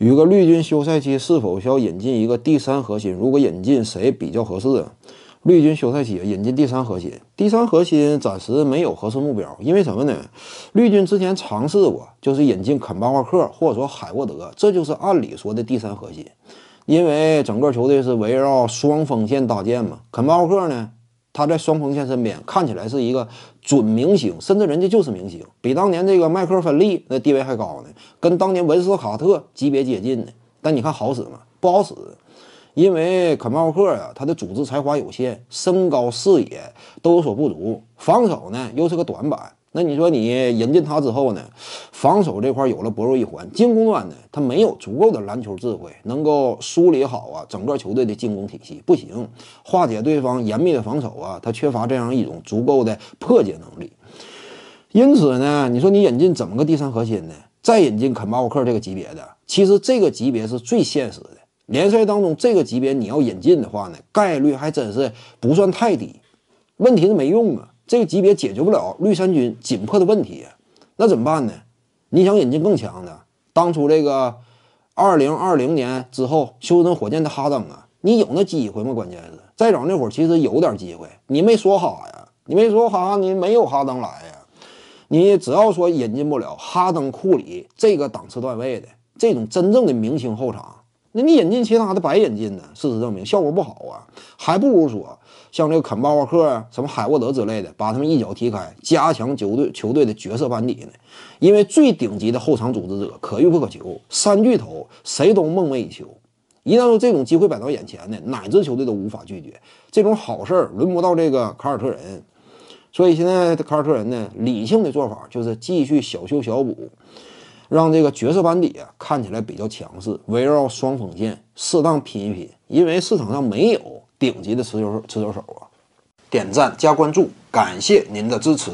宇哥，绿军休赛期是否需要引进一个第三核心？如果引进谁比较合适啊？绿军休赛期引进第三核心，第三核心暂时没有合适目标，因为什么呢？绿军之前尝试过，就是引进肯巴沃克或者说海沃德，这就是按理说的第三核心，因为整个球队是围绕双锋线搭建嘛。肯巴沃克呢？他在双峰线身边看起来是一个准明星，甚至人家就是明星，比当年这个迈克·尔·芬利那地位还高呢，跟当年文斯·卡特级别接近呢。但你看好使吗？不好使，因为肯鲍克啊，他的组织才华有限，身高视野都有所不足，防守呢又是个短板。那你说你引进他之后呢？防守这块有了薄弱一环，进攻端呢，他没有足够的篮球智慧，能够梳理好啊整个球队的进攻体系，不行，化解对方严密的防守啊，他缺乏这样一种足够的破解能力。因此呢，你说你引进怎么个第三核心呢？再引进肯巴沃克这个级别的，其实这个级别是最现实的。联赛当中这个级别你要引进的话呢，概率还真是不算太低。问题是没用啊，这个级别解决不了绿衫军紧迫的问题，那怎么办呢？你想引进更强的？当初这个二零二零年之后休斯顿火箭的哈登啊，你有那机会吗？关键是再早那会儿其实有点机会，你没说哈呀，你没说哈，你没有哈登来呀，你只要说引进不了哈登、库里这个档次段位的这种真正的明星后场。那你引进其他的白引进呢？事实证明效果不好啊，还不如说像这个肯巴沃克、什么海沃德之类的，把他们一脚踢开，加强球队球队的角色班底呢。因为最顶级的后场组织者可遇不可求，三巨头谁都梦寐以求。一旦说这种机会摆到眼前呢，哪支球队都无法拒绝这种好事儿，轮不到这个凯尔特人。所以现在凯尔特人呢，理性的做法就是继续小修小补。让这个角色班底啊看起来比较强势，围绕双锋线适当拼一拼，因为市场上没有顶级的持球持球手啊。点赞加关注，感谢您的支持。